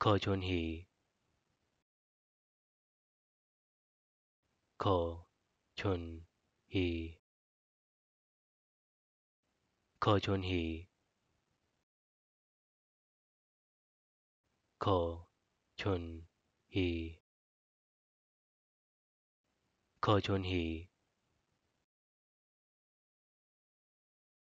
โคชนฮีโคชนฮีโคชนฮีโคชนฮีโคชนฮี